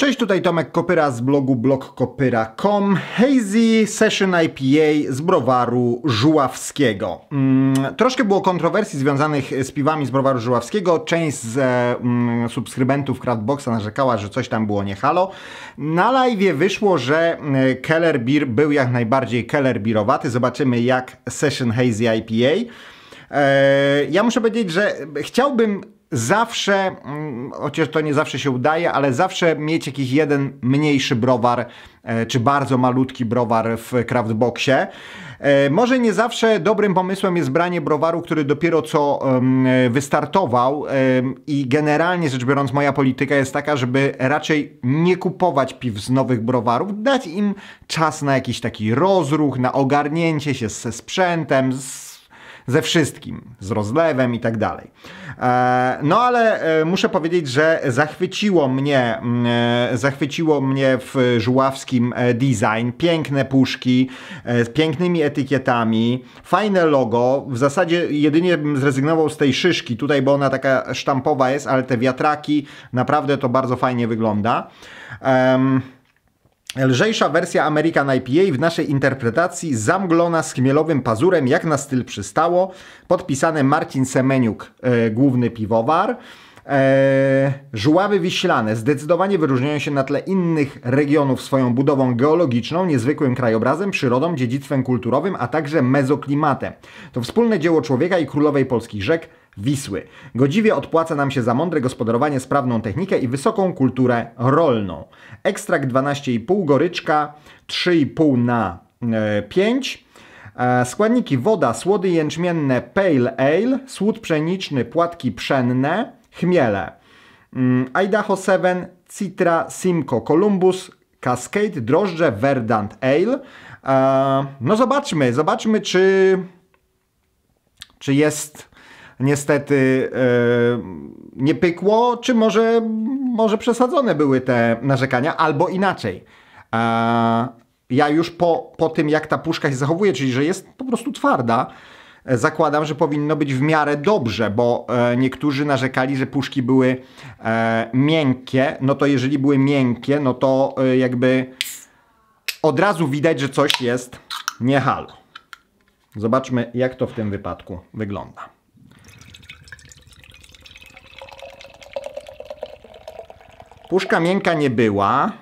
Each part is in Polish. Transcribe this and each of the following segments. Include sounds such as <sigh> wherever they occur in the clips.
Cześć, tutaj Tomek Kopyra z blogu blogkopyra.com Hazy Session IPA z browaru Żuławskiego. Mm, troszkę było kontrowersji związanych z piwami z browaru Żuławskiego. Część z mm, subskrybentów Craftboxa narzekała, że coś tam było nie halo. Na live wyszło, że mm, Keller Beer był jak najbardziej Keller Beerowaty. Zobaczymy jak Session Hazy IPA. E, ja muszę powiedzieć, że chciałbym zawsze, mm, chociaż to nie zawsze się udaje, ale zawsze mieć jakiś jeden mniejszy browar, e, czy bardzo malutki browar w craftboxie. E, może nie zawsze dobrym pomysłem jest branie browaru, który dopiero co wystartował i generalnie rzecz biorąc moja polityka jest taka, żeby raczej nie kupować piw z nowych browarów, dać im czas na jakiś taki rozruch, na ogarnięcie się ze sprzętem, z ze wszystkim, z rozlewem i tak dalej. E, no ale e, muszę powiedzieć, że zachwyciło mnie, e, zachwyciło mnie w żuławskim design, piękne puszki z pięknymi etykietami, fajne logo, w zasadzie jedynie bym zrezygnował z tej szyszki tutaj, bo ona taka sztampowa jest, ale te wiatraki, naprawdę to bardzo fajnie wygląda. Um, Lżejsza wersja American IPA w naszej interpretacji zamglona z chmielowym pazurem, jak na styl przystało. Podpisane Marcin Semeniuk, e, główny piwowar. Eee, żuławy wiślane zdecydowanie wyróżniają się na tle innych regionów swoją budową geologiczną, niezwykłym krajobrazem, przyrodą, dziedzictwem kulturowym, a także mezoklimatem. To wspólne dzieło człowieka i królowej polskich rzek, Wisły. Godziwie odpłaca nam się za mądre gospodarowanie, sprawną technikę i wysoką kulturę rolną. Ekstrakt 12,5, goryczka 3,5 na 5. E, e, składniki woda, słody jęczmienne pale ale, słód pszeniczny, płatki pszenne, chmiele. Mm, Idaho 7, Citra, Simco, Columbus, Cascade, drożdże, Verdant Ale. E, no zobaczmy, zobaczmy czy, czy jest niestety e, nie pykło, czy może, może przesadzone były te narzekania, albo inaczej. E, ja już po, po tym, jak ta puszka się zachowuje, czyli że jest po prostu twarda, e, zakładam, że powinno być w miarę dobrze, bo niektórzy narzekali, że puszki były miękkie. No to jeżeli były miękkie, no to jakby od razu widać, że coś jest nie halo. Zobaczmy, jak to w tym wypadku wygląda. Puszka miękka nie była.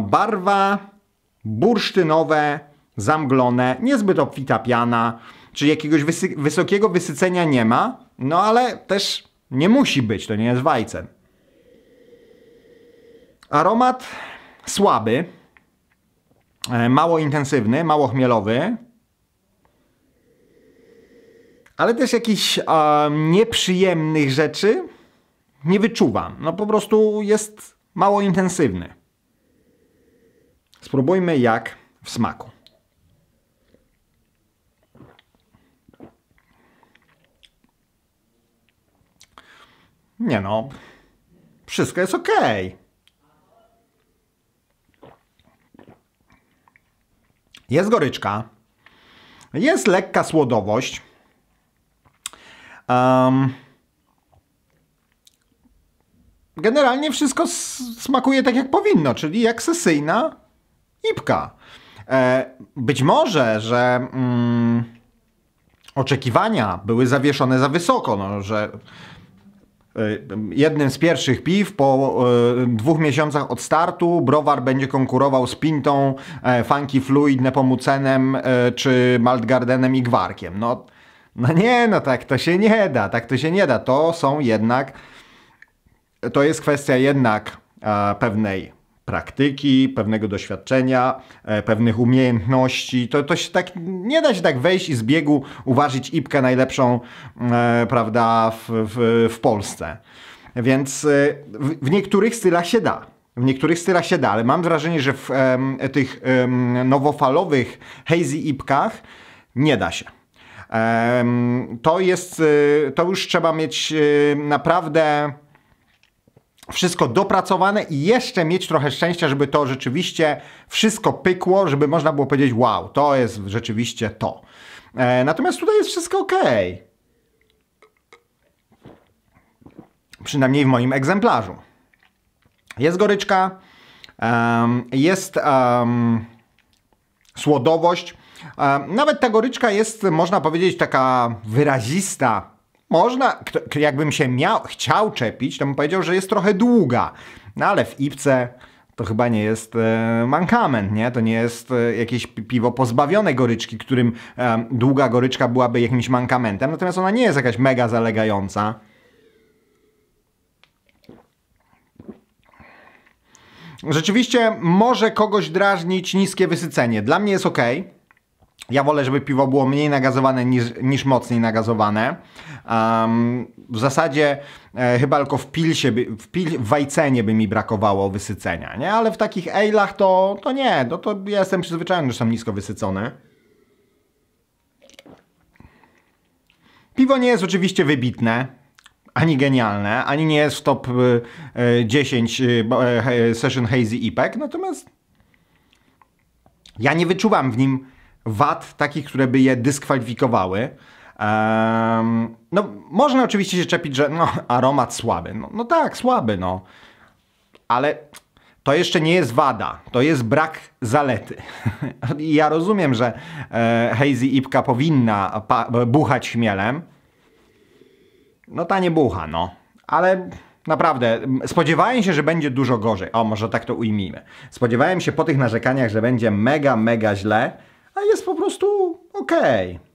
Barwa bursztynowe, zamglone, niezbyt obfita piana, czy jakiegoś wysy wysokiego wysycenia nie ma, no ale też nie musi być, to nie jest wajce. Aromat słaby, e, mało intensywny, mało chmielowy, ale też jakichś e, nieprzyjemnych rzeczy nie wyczuwam. No po prostu jest mało intensywny. Spróbujmy jak w smaku. Nie no, wszystko jest ok. Jest goryczka, jest lekka słodowość. Um, generalnie wszystko smakuje tak jak powinno, czyli jak sesyjna ipka. E, być może, że mm, oczekiwania były zawieszone za wysoko, no, że e, jednym z pierwszych piw po e, dwóch miesiącach od startu browar będzie konkurował z Pintą, e, Funky Fluid, Nepomucenem e, czy Maltgardenem i Gwarkiem. No, no nie, no tak to się nie da, tak to się nie da. To są jednak to jest kwestia jednak e, pewnej praktyki, pewnego doświadczenia, e, pewnych umiejętności. To, to się tak nie da się tak wejść i z biegu uważać Ipkę najlepszą, e, prawda, w, w, w Polsce. Więc w, w niektórych stylach się da. W niektórych stylach się da, ale mam wrażenie, że w em, tych em, nowofalowych hazy ipkach nie da się. Em, to jest, to już trzeba mieć naprawdę wszystko dopracowane i jeszcze mieć trochę szczęścia, żeby to rzeczywiście wszystko pykło, żeby można było powiedzieć wow, to jest rzeczywiście to. E, natomiast tutaj jest wszystko ok. Przynajmniej w moim egzemplarzu. Jest goryczka, um, jest um, słodowość. Um, nawet ta goryczka jest, można powiedzieć, taka wyrazista, można, jakbym się miał, chciał czepić, to bym powiedział, że jest trochę długa. No ale w Ipce to chyba nie jest e, mankament, nie? To nie jest e, jakieś piwo pozbawione goryczki, którym e, długa goryczka byłaby jakimś mankamentem, natomiast ona nie jest jakaś mega zalegająca. Rzeczywiście może kogoś drażnić niskie wysycenie. Dla mnie jest ok. Ja wolę, żeby piwo było mniej nagazowane niż, niż mocniej nagazowane. Um, w zasadzie e, chyba tylko w pilsie, w, pil, w wajcenie by mi brakowało wysycenia, nie? Ale w takich ejlach to, to nie, no to ja jestem przyzwyczajony, że są nisko wysycone. Piwo nie jest oczywiście wybitne, ani genialne, ani nie jest w top y, e, 10 e, e, Session Hazy IPEC, natomiast ja nie wyczuwam w nim wad, takich, które by je dyskwalifikowały. Um, no, można oczywiście się czepić, że no, aromat słaby. No, no tak, słaby, no. Ale to jeszcze nie jest wada, to jest brak zalety. <laughs> ja rozumiem, że e, Hazy Ipka powinna buchać śmielem. No ta nie bucha, no. Ale naprawdę, spodziewałem się, że będzie dużo gorzej. O, może tak to ujmijmy. Spodziewałem się po tych narzekaniach, że będzie mega, mega źle a jest po prostu okej. Okay.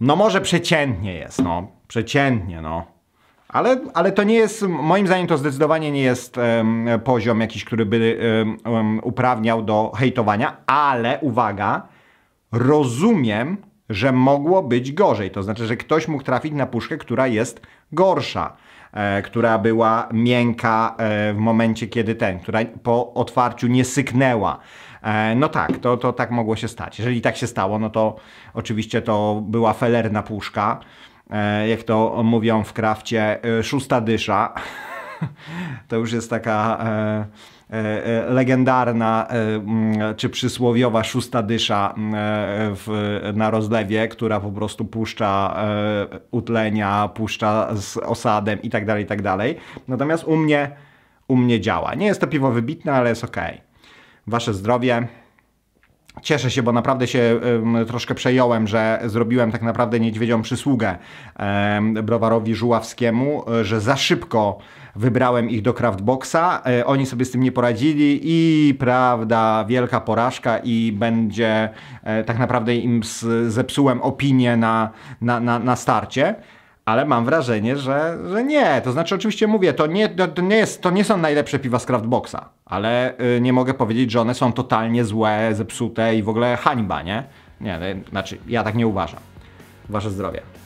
No może przeciętnie jest, no. Przeciętnie, no. Ale, ale to nie jest, moim zdaniem to zdecydowanie nie jest um, poziom jakiś, który by um, uprawniał do hejtowania, ale uwaga, rozumiem, że mogło być gorzej. To znaczy, że ktoś mógł trafić na puszkę, która jest gorsza, e, która była miękka e, w momencie, kiedy ten, która po otwarciu nie syknęła. E, no tak, to, to tak mogło się stać. Jeżeli tak się stało, no to oczywiście to była felerna puszka, e, jak to mówią w krafcie, e, szósta dysza. <laughs> To już jest taka legendarna mm, czy przysłowiowa szósta dysza w, na rozlewie, która po prostu puszcza utlenia, puszcza z osadem itd., tak tak dalej. Natomiast u mnie, u mnie działa. Nie jest to piwo wybitne, ale jest ok wasze zdrowie. Cieszę się, bo naprawdę się troszkę przejąłem, że zrobiłem tak naprawdę niedźwiedzią przysługę browarowi Żuławskiemu, e, że za szybko wybrałem ich do Craftboxa. E, oni sobie z tym nie poradzili i prawda, wielka porażka i będzie e, tak naprawdę im z, zepsułem opinię na, na, na, na starcie ale mam wrażenie, że, że nie. To znaczy, oczywiście mówię, to nie, to, nie jest, to nie są najlepsze piwa z Craftboxa ale y, nie mogę powiedzieć, że one są totalnie złe, zepsute i w ogóle hańba, nie? Nie, no, znaczy ja tak nie uważam. Wasze zdrowie.